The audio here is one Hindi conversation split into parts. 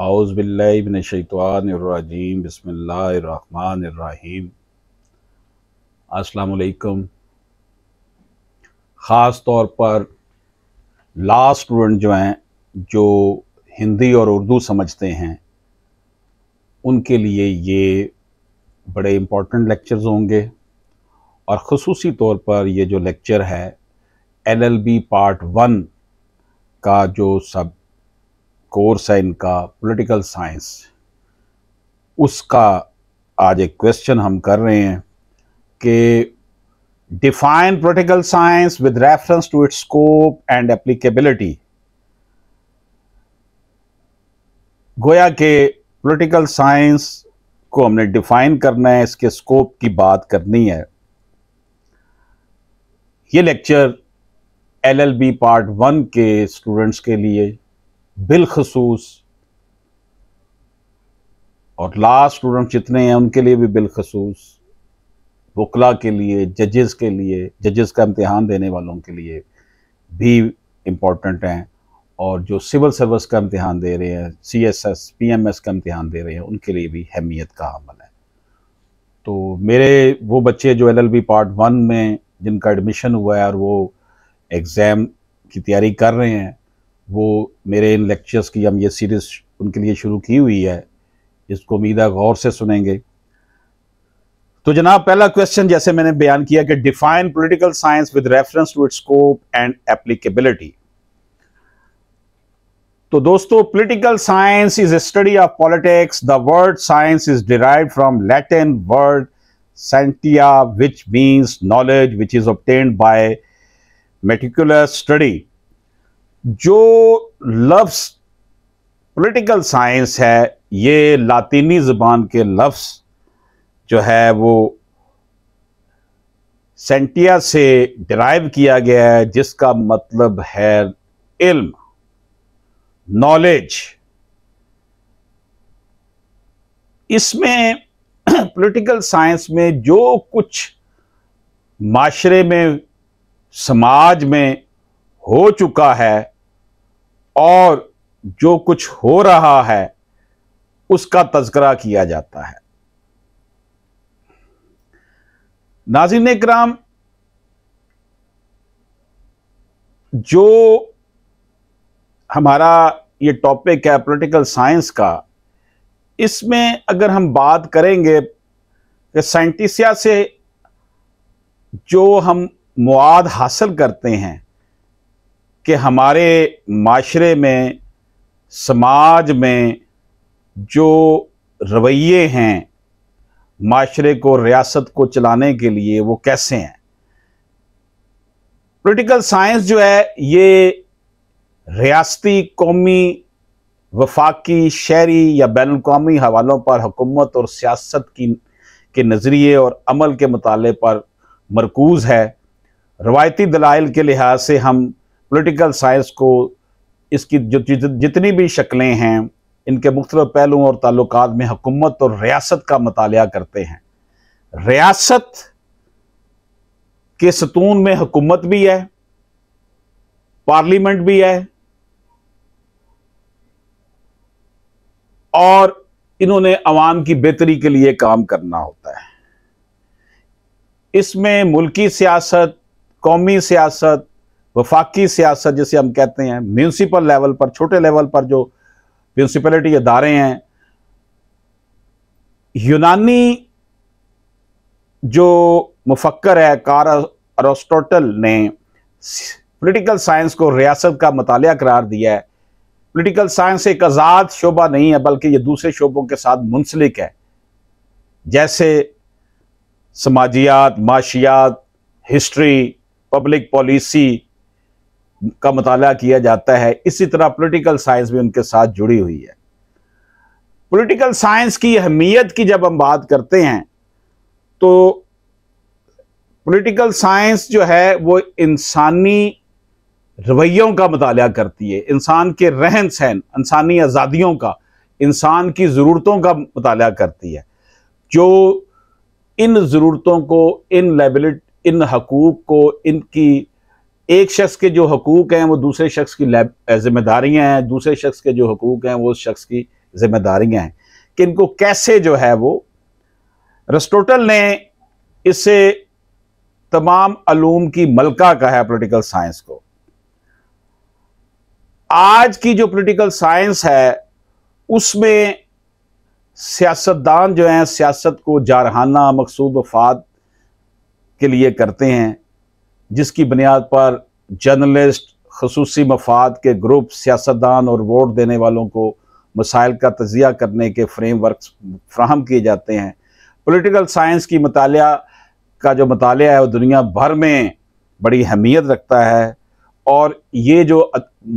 आउज़ आउज़बिल्लिनशैतवानरजीम बसमीम असलकम ख़ास तौर पर लास्ट स्टूडेंट जो हैं जो हिंदी और उर्दू समझते हैं उनके लिए ये बड़े इम्पोर्टेंट लेक्चर्स होंगे और ख़ूस तौर पर ये जो लेक्चर है एलएलबी पार्ट वन का जो सब कोर्स है इनका पॉलिटिकल साइंस उसका आज एक क्वेश्चन हम कर रहे हैं कि define political science with reference to its scope and applicability गोया के पॉलिटिकल साइंस को हमने डिफाइन करना है इसके स्कोप की बात करनी है ये लेक्चर एलएलबी पार्ट वन के स्टूडेंट्स के लिए बिलखसूस और लास्ट स्टूडेंट जितने हैं उनके लिए भी बिलखसूस वकला के लिए जजेस के लिए जजेस का इम्तहान देने वालों के लिए भी इम्पोर्टेंट हैं और जो सिविल सर्विस का इम्तहान दे रहे हैं C S S P M S का इम्तहान दे रहे हैं उनके लिए भी अहमियत का अमल है तो मेरे वो बच्चे जो L L B part one में जिनका एडमिशन हुआ है और वो एग्ज़ाम की तैयारी कर रहे हैं वो मेरे इन लेक्चर्स की हम ये सीरीज़ उनके लिए शुरू की हुई है इसको उम्मीद है गौर से सुनेंगे तो जनाब पहला क्वेश्चन जैसे मैंने बयान किया कि define political science with reference to its scope and applicability तो दोस्तों political science is study of politics the word science is derive from Latin word scientia which means knowledge which is obtained by meticulous study जो लफ्स पॉलिटिकल साइंस है ये लातीनी ज़बान के लफ्स जो है वो सेंटिया से डिराइव किया गया है जिसका मतलब है इल्म नॉलेज इसमें पॉलिटिकल साइंस में जो कुछ माशरे में समाज में हो चुका है और जो कुछ हो रहा है उसका तस्करा किया जाता है नाजिन कराम जो हमारा ये टॉपिक है पॉलिटिकल साइंस का इसमें अगर हम बात करेंगे कि साइंटिसिया से जो हम मवाद हासिल करते हैं कि हमारे माशरे में समाज में जो रवैये हैं माशरे को रियासत को चलाने के लिए वो कैसे हैं पोलिटिकल साइंस जो है ये रियासती कौमी वफाकी शहरी या बैन अवी हवालों पर हुकूमत और सियासत की के नज़रिए और अमल के मताले पर मरकूज़ है रवायती दलाइल के लिहाज से हम पॉलिटिकल साइंस को इसकी जो जितनी भी शक्लें हैं इनके मुख्तलिफ पहलुओं और ताल्लुक में हुकूमत और रियासत का मताल करते हैं रियासत के सतून में हुकूमत भी है पार्लियामेंट भी है और इन्होंने अवाम की बेहतरी के लिए काम करना होता है इसमें मुल्की सियासत कौमी सियासत वफाकी सियासत जिसे हम कहते हैं म्यूनसिपल लेवल पर छोटे लेवल पर जो म्यूनसिपलिटी अदारे हैं यूनानी जो मुफक्र है कार अरोस्टोटल ने पॉलिटिकल साइंस को रियासत का मताल करार दिया है पॉलिटिकल साइंस एक आज़ाद शोबा नहीं है बल्कि ये दूसरे शोबों के साथ मुंसलिक है जैसे समाजियात माशियात हिस्ट्री पब्लिक पॉलिसी का मताल किया जाता है इसी तरह पोलिटिकल साइंस भी उनके साथ जुड़ी हुई है पोलिटिकल साइंस की अहमियत की जब हम बात करते हैं तो पोलिटिकल साइंस जो है वो इंसानी रवैयों का मताल करती है इंसान के रहन सहन इंसानी आज़ादियों का इंसान की ज़रूरतों का मताल करती है जो इन ज़रूरतों को इन लेबिलिट इन हकूक़ को इनकी एक शख्स के जो हकूक़ हैं वो दूसरे शख्स की जिम्मेदारियां हैं दूसरे शख्स के जो हकूक़ हैं वो उस शख्स की जिम्मेदारियां हैं कि इनको कैसे जो है वो रस्टोटल ने इससे तमाम अलूम की मलका कहा है पोलिटिकल साइंस को आज की जो पोलिटिकल साइंस है उसमें सियासतदान जो हैं सियासत को जारहाना मकसूद वफाद के लिए करते हैं जिसकी बुनियाद पर जर्नलिस्ट खसूस मफाद के ग्रुप सियासतदान और वोट देने वालों को मसाइल का तजिया करने के फ्रेम वर्क फ्राहम किए जाते हैं पोलिटिकल साइंस की मताल का जो मताल है वो दुनिया भर में बड़ी अहमियत रखता है और ये जो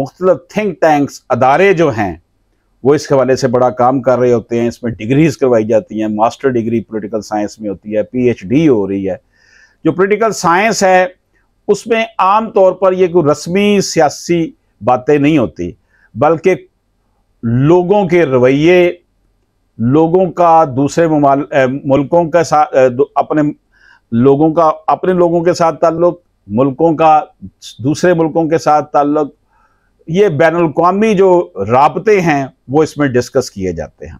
मुख्तल थिंक टैंक्स अदारे जो हैं वो इस हवाले से बड़ा काम कर रहे होते हैं इसमें डिग्रीज करवाई जाती हैं मास्टर डिग्री पोलिटिकल साइंस में होती है डी हो रही है जो पोलिटिकल साइंस है उसमें आम तौर पर ये कोई रस्मी सियासी बातें नहीं होती बल्कि लोगों के रवैये लोगों का दूसरे मुल्कों के साथ अपने लोगों का अपने लोगों के साथ ताल्लुक मुल्कों का दूसरे मुल्कों के साथ ताल्लुक ये बैन अवी जो रबते हैं वो इसमें डिस्कस किए जाते हैं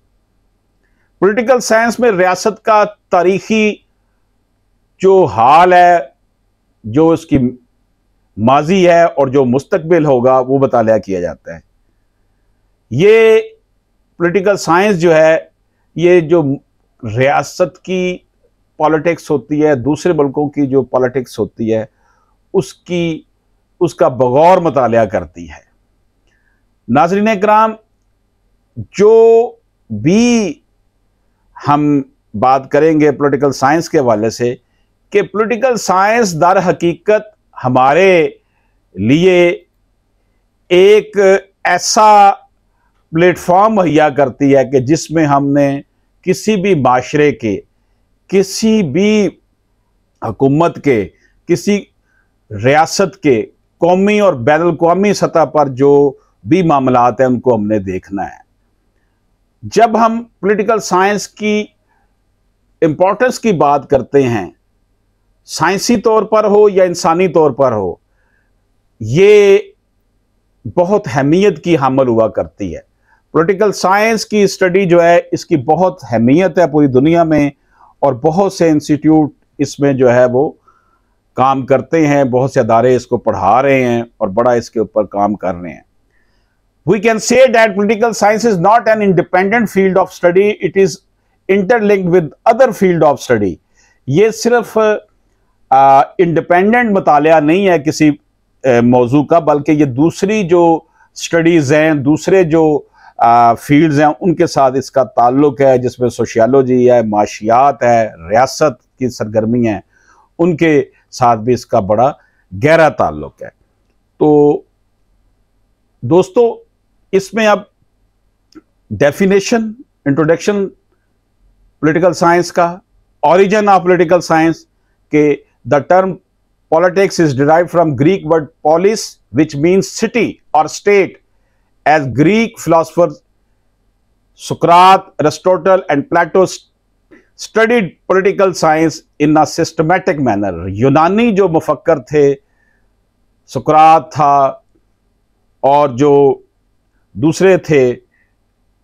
पॉलिटिकल साइंस में रियासत का तारीखी जो हाल है जो उसकी माजी है और जो मुस्तबिल होगा वो बताया किया जाता है ये पॉलिटिकल साइंस जो है ये जो रियासत की पॉलिटिक्स होती है दूसरे मुल्कों की जो पॉलिटिक्स होती है उसकी उसका बगौर मताल करती है नाजरीन कराम जो भी हम बात करेंगे पॉलिटिकल साइंस के हवाले से कि पॉलिटिकल साइंस दर हकीकत हमारे लिए एक ऐसा प्लेटफॉर्म मुहैया करती है कि जिसमें हमने किसी भी माशरे के किसी भी हुकूमत के किसी रियासत के कौमी और बैन अवी सतह पर जो भी मामला हैं उनको हमने देखना है जब हम पॉलिटिकल साइंस की इम्पोर्टेंस की बात करते हैं साइंसी तौर पर हो या इंसानी तौर पर हो ये बहुत अहमियत की हामल हुआ करती है पोलिटिकल साइंस की स्टडी जो है इसकी बहुत अहमियत है पूरी दुनिया में और बहुत से इंस्टीट्यूट इसमें जो है वो काम करते हैं बहुत से अदारे इसको पढ़ा रहे हैं और बड़ा इसके ऊपर काम कर रहे हैं we can say that political science is not an independent field of study it is interlinked with other field of study ये सिर्फ इंडिपेंडेंट मतलब नहीं है किसी मौजू का बल्कि ये दूसरी जो स्टडीज़ हैं दूसरे जो फील्ड्स हैं उनके साथ इसका ताल्लुक है जिसमें सोशियालोजी है माशियात है रियासत की सरगर्मी है उनके साथ भी इसका बड़ा गहरा ताल्लुक है तो दोस्तों इसमें अब डेफिनेशन इंट्रोडक्शन पॉलिटिकल साइंस का ऑरिजन ऑफ पॉलिटिकल साइंस के the term politics is derive from Greek word polis which means city और स्टेट एज ग्रीक फिलोसफर सुक्रात Aristotle and Plato studied political science in a systematic manner यूनानी जो मुफक्कर थे सुक्रात था और जो दूसरे थे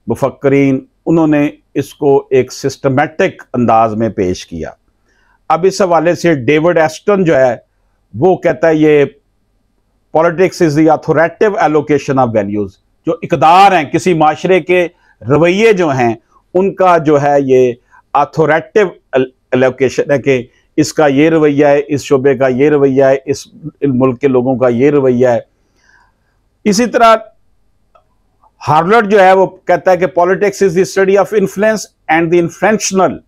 मुफक्रीन उन्होंने इसको एक सिस्टमेटिक अंदाज में पेश किया अब इस हवाले से डेविड एस्टन जो है वो कहता है ये politics is the authoritative allocation of values जो इकदार हैं किसी माशरे के रवैये जो हैं उनका जो है ये अथोरेटिव एलोकेशन है कि इसका ये रवैया है इस शोबे का ये रवैया है इस मुल्क के लोगों का ये रवैया है इसी तरह हार्लट जो है वो कहता है कि politics is the study of influence and the influential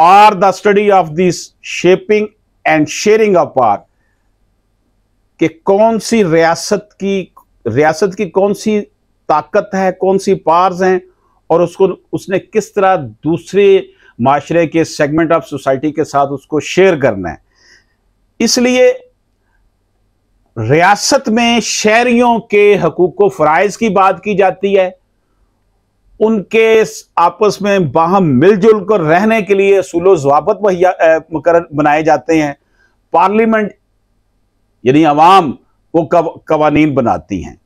or the study of this shaping and sharing of power के कौन सी रियासत की रियासत की कौन सी ताकत है कौन सी पार्स हैं और उसको उसने किस तरह दूसरे माशरे के सेगमेंट ऑफ सोसाइटी के साथ उसको शेयर करना है इसलिए रियासत में शहरियों के हकूक व फ़राइज़ की बात की जाती है उनके आपस में बाहम मिलजुल कर रहने के लिए सुलो जवाबत बनाए जाते हैं पार्लियामेंट यानी आवाम वो कवानीन बनाती हैं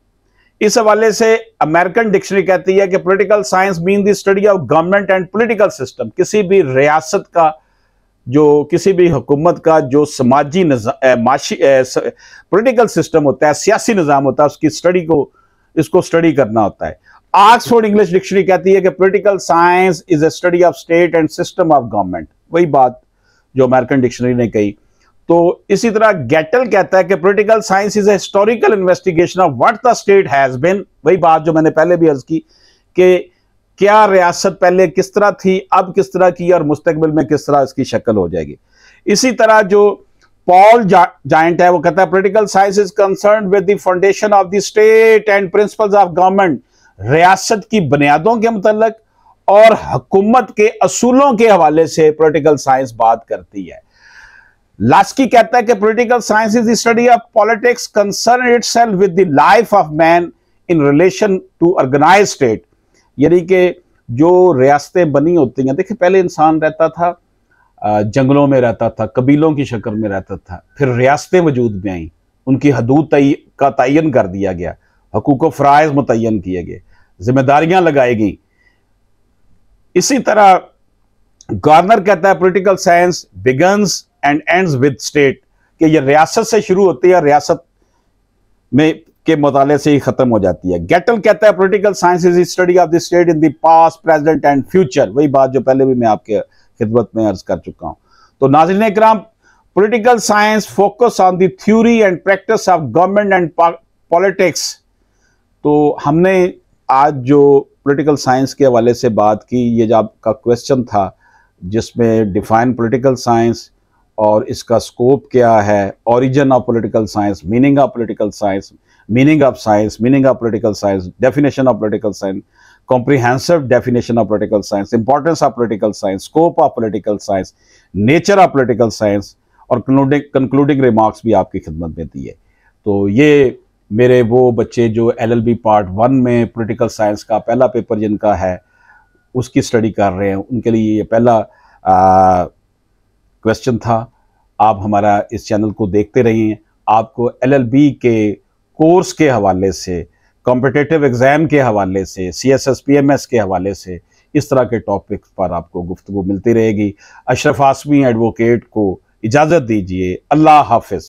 इस हवाले से अमेरिकन डिक्शनरी कहती है कि political science mean the study of government and political system किसी भी रियासत का जो किसी भी हुकूमत का जो समाजी माशी पॉलिटिकल सिस्टम होता है सियासी निज़ाम होता है उसकी स्टडी को इसको स्टडी करना होता है ऑक्सफोर्ड इंग्लिश डिक्शनरी कहती है कि political science is a study of state and system of government वही बात जो अमेरिकन डिक्शनरी ने कही तो इसी तरह गैटल कहता है कि political science is a historical investigation of what the state has been वही बात जो मैंने पहले भी अर्ज की कि क्या रियासत पहले किस तरह थी अब किस तरह की और मुस्तकबिल में किस तरह इसकी शक्ल हो जाएगी इसी तरह जो पॉल जा, है वो कहता है political science is concern with the foundation of the state and principles of government रियासत की बुनियादों के मतलब और हकूमत के असूलों के हवाले से पोलिटिकल साइंस बात करती है लास्की कहता है कि political science is the study of politics concern itself with the life of man in relation to organize state यानी कि जो रियासतें बनी होती हैं देखिए पहले इंसान रहता था जंगलों में रहता था कबीलों की शक्ल में रहता था फिर रियासतें वजूद में आई उनकी हदूद का तयन कर दिया गया हकूक फ़राइज़ मुतन किए गए जिम्मेदारियाँ लगाई गई इसी तरह गार्नर कहता है political science begins and ends with state कि यह रियासत से शुरू होती है रियासत में के मताले से ही ख़त्म हो जाती है गैटल कहता है political science is study of the state in the present and future वही बात जो पहले भी मैं आपके खिदमत में अर्ज कर चुका हूँ तो ने कराम political science focus on the and practice of government and politics तो हमने आज जो पॉलिटिकल साइंस के हवाले से बात की ये जो आपका क्वेश्चन था जिसमें डिफाइन पॉलिटिकल साइंस और इसका स्कोप क्या है origin of political science meaning of political science meaning of science meaning of political science definition of political science comprehensive definition of political science importance of political science scope of political science nature of political science और कंक्लूडिंग रिमार्क्स भी आपकी खिदमत में दी है तो ये मेरे वो बच्चे जो एलएलबी पार्ट वन में पॉलिटिकल साइंस का पहला पेपर जिनका है उसकी स्टडी कर रहे हैं उनके लिए ये पहला क्वेश्चन था आप हमारा इस चैनल को देखते रहिए आपको एलएलबी के कोर्स के हवाले से कॉम्पिटेटिव एग्ज़ाम के हवाले से C S S P M S के हवाले से इस तरह के टॉपिक्स पर आपको गुफ्तु मिलती रहेगी अशरफ आसमी एडवोकेट को इजाज़त दीजिए अल्लाह हाफिज़